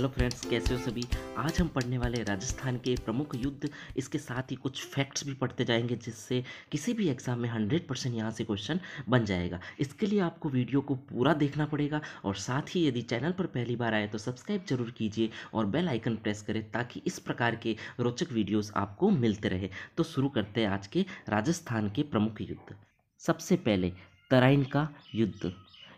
hello friends कैसे हो सभी आज हम पढ़ने वाले राजस्थान के प्रमुख युद्ध इसके साथ ही कुछ फैक्ट्स भी पढ़ते जाएंगे जिससे किसी भी एग्ज़ाम में 100 परसेंट यहाँ से क्वेश्चन बन जाएगा इसके लिए आपको वीडियो को पूरा देखना पड़ेगा और साथ ही यदि चैनल पर पहली बार आए तो सब्सक्राइब जरूर कीजिए और बेल आइकन प्रेस करें ताकि इस प्रकार के रोचक वीडियोज़ आपको मिलते रहे तो शुरू करते हैं आज के राजस्थान के प्रमुख युद्ध सबसे पहले तराइन का युद्ध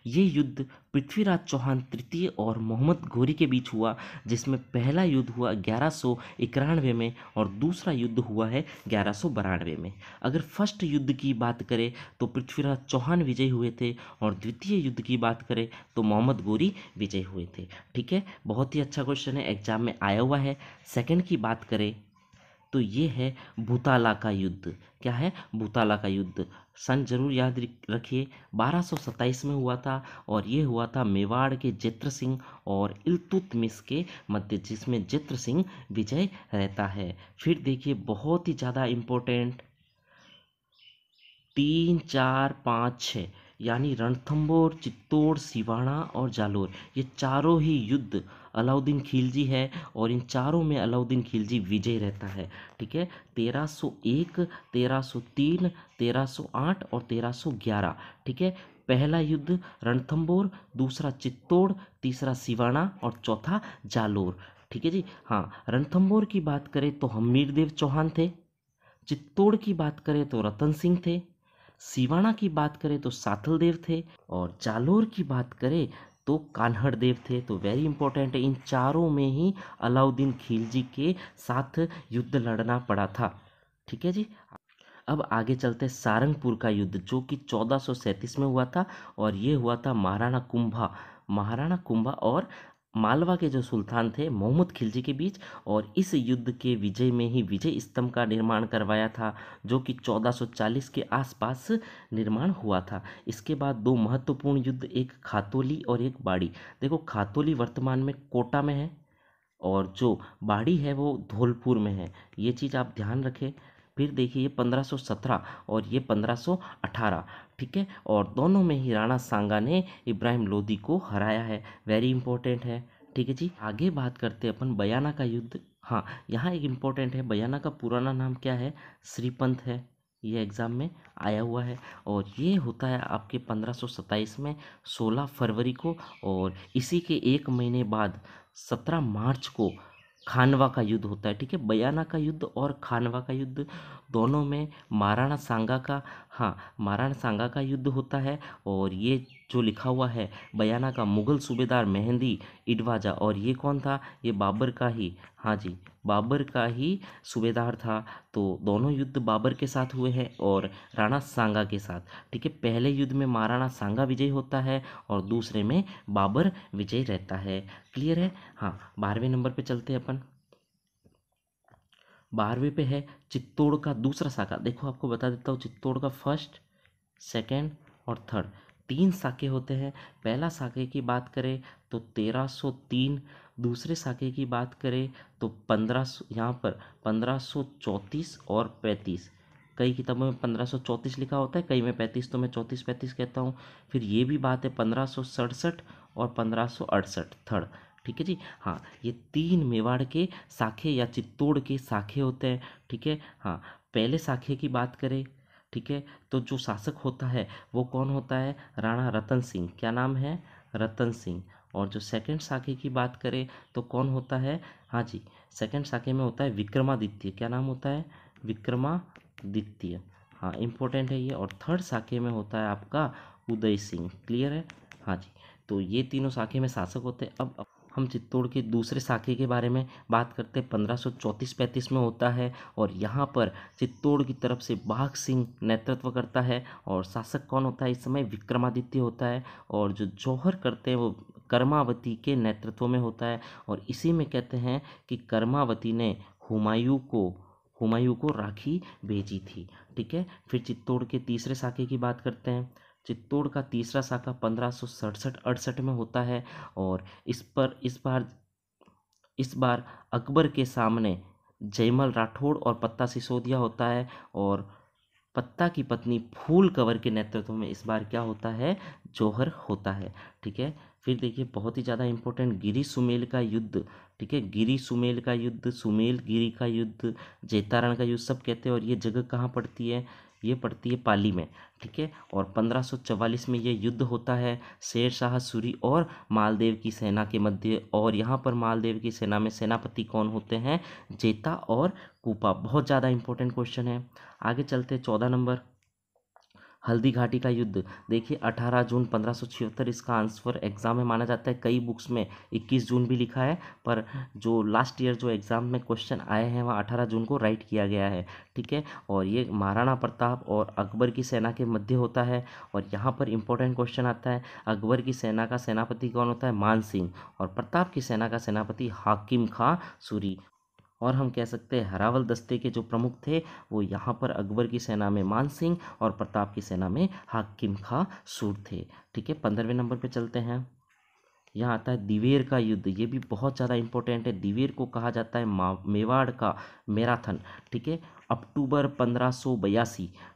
ये युद्ध पृथ्वीराज चौहान तृतीय और मोहम्मद घोरी के बीच हुआ जिसमें पहला युद्ध हुआ ग्यारह में और दूसरा युद्ध हुआ है ग्यारह में अगर फर्स्ट युद्ध की बात करें तो पृथ्वीराज चौहान विजयी हुए थे और द्वितीय युद्ध की बात करें तो मोहम्मद गोरी विजयी हुए थे ठीक है बहुत ही अच्छा क्वेश्चन है एग्जाम में आया हुआ है सेकेंड की बात करें तो ये है भूताला का युद्ध क्या है भूताला का युद्ध सन जरूर याद रखिए 1227 में हुआ था और ये हुआ था मेवाड़ के जित्र सिंह और इलतुतमिस के मध्य जिसमें जित्र सिंह विजय रहता है फिर देखिए बहुत ही ज़्यादा इम्पोर्टेंट तीन चार पाँच छः यानी रणथंबोर चित्तौड़ सिवाणा और जालोर ये चारों ही युद्ध अलाउद्दीन खिलजी है और इन चारों में अलाउद्दीन खिलजी विजय रहता है ठीक है 1301 1303 1308 और 1311 ठीक है पहला युद्ध रणथंबोर दूसरा चित्तौड़ तीसरा सिवाना और चौथा जालोर ठीक है जी हाँ रणथंबोर की बात करें तो मीरदेव चौहान थे चित्तौड़ की बात करें तो रतन सिंह थे सिवाना की बात करें तो साथल देव थे और जालोर की बात करें तो कान्हड़ देव थे तो वेरी इंपॉर्टेंट है इन चारों में ही अलाउद्दीन खिलजी के साथ युद्ध लड़ना पड़ा था ठीक है जी अब आगे चलते हैं सारंगपुर का युद्ध जो कि चौदह में हुआ था और ये हुआ था महाराणा कुंभा महाराणा कुंभा और मालवा के जो सुल्तान थे मोहम्मद खिलजी के बीच और इस युद्ध के विजय में ही विजय स्तंभ का निर्माण करवाया था जो कि 1440 के आसपास निर्माण हुआ था इसके बाद दो महत्वपूर्ण युद्ध एक खातोली और एक बाड़ी देखो खातोली वर्तमान में कोटा में है और जो बाड़ी है वो धौलपुर में है ये चीज़ आप ध्यान रखें फिर देखिए पंद्रह सौ सत्रह और ये पंद्रह सौ अठारह ठीक है और दोनों में ही राणा सांगा ने इब्राहिम लोदी को हराया है वेरी इंपॉर्टेंट है ठीक है जी आगे बात करते हैं अपन बयाना का युद्ध हाँ यहाँ एक इम्पोर्टेंट है बयाना का पुराना नाम क्या है श्रीपंथ है ये एग्ज़ाम में आया हुआ है और ये होता है आपके पंद्रह सौ सत्ताईस में सोलह फरवरी को और इसी के एक महीने बाद सत्रह मार्च को खानवा का युद्ध होता है ठीक है बयाना का युद्ध और खानवा का युद्ध दोनों में महाराणा सांगा का हाँ महाराणा सांगा का युद्ध होता है और ये जो लिखा हुआ है बयाना का मुग़ल सूबेदार मेहंदी इडवाजा और ये कौन था ये बाबर का ही हाँ जी बाबर का ही सूबेदार था तो दोनों युद्ध बाबर के साथ हुए हैं और राणा सांगा के साथ ठीक है पहले युद्ध में महाराणा सांगा विजय होता है और दूसरे में बाबर विजय रहता है क्लियर है हाँ बारहवें नंबर पे चलते हैं अपन बारहवीं पे है चित्तौड़ का दूसरा शाखा देखो आपको बता देता हूँ चित्तौड़ का फर्स्ट सेकेंड और थर्ड तीन शाखे होते हैं पहला शाखे की बात करें तो तेरह सौ तीन दूसरे शाखे की बात करें तो पंद्रह सौ यहाँ पर पंद्रह सौ चौंतीस और पैंतीस कई किताबों में पंद्रह सौ चौंतीस लिखा होता है कई में पैंतीस तो मैं चौंतीस पैंतीस कहता हूँ फिर ये भी बात है पंद्रह सौ सड़सठ और पंद्रह सौ अड़सठ थर्ड ठीक है जी हाँ ये तीन मेवाड़ के शाखे या चित्तौड़ के शाखे होते हैं ठीक है हाँ पहले शाखे की बात करें ठीक है तो जो शासक होता है वो कौन होता है राणा रतन सिंह क्या नाम है रतन सिंह और जो सेकंड शाखे की बात करें तो कौन होता है हाँ जी सेकंड शाखे में होता है विक्रमादित्य क्या नाम होता है विक्रमादित्य हाँ इम्पोर्टेंट है ये और थर्ड शाखे में होता है आपका उदय सिंह क्लियर है हाँ जी तो ये तीनों शाखे में शासक होते हैं अब हम चित्तौड़ के दूसरे साके के बारे में बात करते हैं पंद्रह सौ चौंतीस पैंतीस में होता है और यहाँ पर चित्तौड़ की तरफ से बाघ सिंह नेतृत्व करता है और शासक कौन होता है इस समय विक्रमादित्य होता है और जो जौहर करते हैं वो कर्मावती के नेतृत्व में होता है और इसी में कहते हैं कि कर्मावती ने हुमायूं को हुमायूं को राखी भेजी थी ठीक है फिर चित्तौड़ के तीसरे साके की बात करते हैं चित्तौड़ का तीसरा शाखा पंद्रह सौ सड़सठ अड़सठ में होता है और इस पर इस बार इस बार अकबर के सामने जयमल राठौड़ और पत्ता सिसोदिया होता है और पत्ता की पत्नी फूल कंवर के नेतृत्व में इस बार क्या होता है जौहर होता है ठीक है फिर देखिए बहुत ही ज़्यादा इम्पोर्टेंट गिरी सुमेल का युद्ध ठीक है गिरी सुमेल का युद्ध सुमेल गिरी का युद्ध जैतारण का युद्ध सब कहते हैं और ये जगह कहाँ पड़ती है ये पड़ती है पाली में ठीक है और 1544 में ये युद्ध होता है शेर शाह सूरी और मालदेव की सेना के मध्य और यहाँ पर मालदेव की सेना में सेनापति कौन होते हैं जेता और कूपा बहुत ज़्यादा इंपॉर्टेंट क्वेश्चन है आगे चलते चौदह नंबर हल्दी घाटी का युद्ध देखिए 18 जून पंद्रह इसका आंसर एग्ज़ाम में माना जाता है कई बुक्स में 21 जून भी लिखा है पर जो लास्ट ईयर जो एग्ज़ाम में क्वेश्चन आए हैं वहाँ अठारह जून को राइट किया गया है ठीक है और ये महाराणा प्रताप और अकबर की सेना के मध्य होता है और यहाँ पर इंपॉर्टेंट क्वेश्चन आता है अकबर की सेना का सेनापति कौन होता है मान सिंह और प्रताप की सेना का सेनापति हाकिम खां सूरी और हम कह सकते हैं हरावल दस्ते के जो प्रमुख थे वो यहाँ पर अकबर की सेना में मान सिंह और प्रताप की सेना में हाकिम खा सूर थे ठीक है पंद्रहवें नंबर पर चलते हैं यहाँ आता है दिवेर का युद्ध ये भी बहुत ज़्यादा इंपॉर्टेंट है दिवेर को कहा जाता है मेवाड़ का मैराथन ठीक है अक्टूबर पंद्रह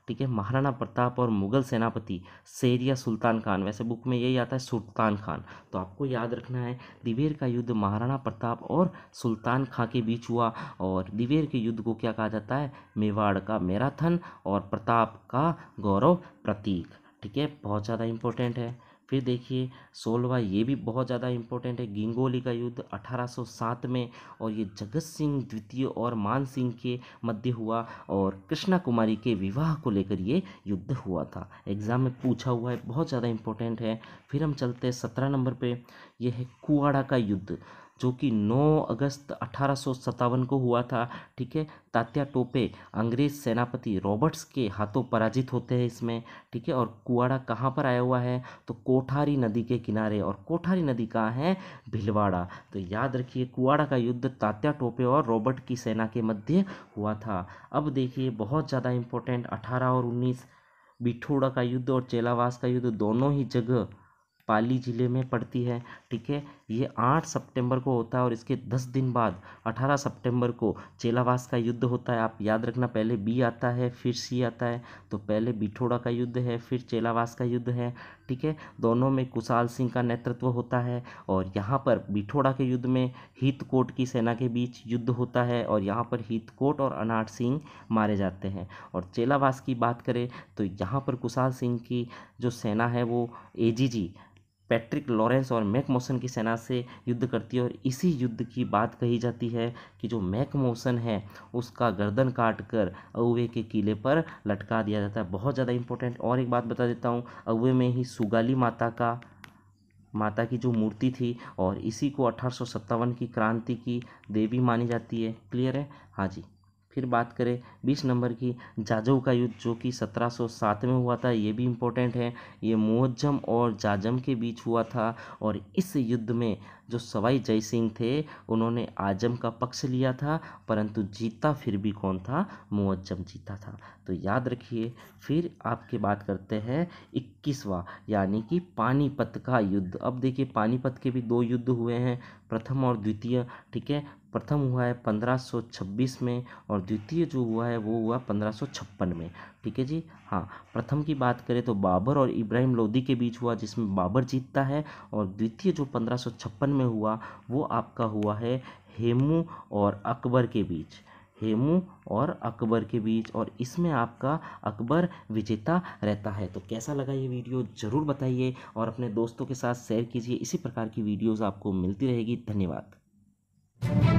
ठीक है महाराणा प्रताप और मुगल सेनापति सेरिया सुल्तान खान वैसे बुक में यही आता है सुल्तान खान तो आपको याद रखना है दिवेर का युद्ध महाराणा प्रताप और सुल्तान खां के बीच हुआ और दिवेर के युद्ध को क्या कहा जाता है मेवाड़ का मैराथन और प्रताप का गौरव प्रतीक ठीक है बहुत ज़्यादा इंपॉर्टेंट है फिर देखिए सोलवा ये भी बहुत ज़्यादा इम्पोर्टेंट है गिंगोली का युद्ध 1807 में और ये जगत सिंह द्वितीय और मान सिंह के मध्य हुआ और कृष्णा कुमारी के विवाह को लेकर ये युद्ध हुआ था एग्ज़ाम में पूछा हुआ है बहुत ज़्यादा इम्पोर्टेंट है फिर हम चलते हैं सत्रह नंबर पर यह है कुआड़ा का युद्ध जो कि 9 अगस्त अठारह को हुआ था ठीक है तात्या टोपे अंग्रेज सेनापति रॉबर्ट्स के हाथों पराजित होते हैं इसमें ठीक है और कुआड़ा कहाँ पर आया हुआ है तो कोठारी नदी के किनारे और कोठारी नदी कहाँ है भिलवाड़ा तो याद रखिए कुआड़ा का युद्ध तात्या टोपे और रॉबर्ट की सेना के मध्य हुआ था अब देखिए बहुत ज़्यादा इम्पोर्टेंट अठारह और उन्नीस बिठोड़ा का युद्ध और चेलावास का युद्ध दोनों ही जगह पाली जिले में पड़ती है ठीक है ये आठ सितंबर को होता है और इसके दस दिन बाद अठारह सितंबर को चेलावास का युद्ध होता है आप याद रखना पहले बी आता है फिर सी आता है तो पहले बिठोड़ा का युद्ध है फिर चेलावास का युद्ध है ठीक है दोनों में कुशाल सिंह का नेतृत्व होता है और यहाँ पर बिठोड़ा के युद्ध में हितकोट की सेना के बीच युद्ध होता है और यहाँ पर हीतकोट और अनाट सिंह मारे जाते हैं और चेलावास की बात करें तो यहाँ पर कुशाल सिंह की जो सेना है वो ए पैट्रिक लॉरेंस और मैकमोसन की सेना से युद्ध करती है और इसी युद्ध की बात कही जाती है कि जो मैकमोसन है उसका गर्दन काट कर अवे के किले पर लटका दिया जाता है बहुत ज़्यादा इंपॉर्टेंट और एक बात बता देता हूँ अवे में ही सुगाली माता का माता की जो मूर्ति थी और इसी को अठारह की क्रांति की देवी मानी जाती है क्लियर है हाँ जी फिर बात करें बीस नंबर की जाजव का युद्ध जो कि सत्रह सौ सात में हुआ था ये भी इम्पोर्टेंट है ये मुहज्जम और जाजम के बीच हुआ था और इस युद्ध में जो सवाई जय सिंह थे उन्होंने आजम का पक्ष लिया था परंतु जीता फिर भी कौन था मुअज्जम जीता था तो याद रखिए फिर आपके बात करते हैं इक्कीसवा यानी कि पानीपत का युद्ध अब देखिए पानीपत के भी दो युद्ध हुए हैं प्रथम और द्वितीय ठीक है प्रथम हुआ है 1526 में और द्वितीय जो हुआ है वो हुआ 1556 में ठीक है जी हाँ प्रथम की बात करें तो बाबर और इब्राहिम लोदी के बीच हुआ जिसमें बाबर जीतता है और द्वितीय जो पंद्रह में हुआ वो आपका हुआ है हेमू और अकबर के बीच हेमू और अकबर के बीच और इसमें आपका अकबर विजेता रहता है तो कैसा लगा ये वीडियो ज़रूर बताइए और अपने दोस्तों के साथ शेयर कीजिए इसी प्रकार की वीडियोज़ आपको मिलती रहेगी धन्यवाद